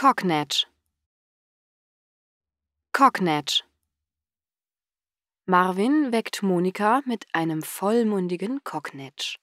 Cocknatch. Cocknatch. Marvin weckt Monika mit einem vollmundigen Cocknatch.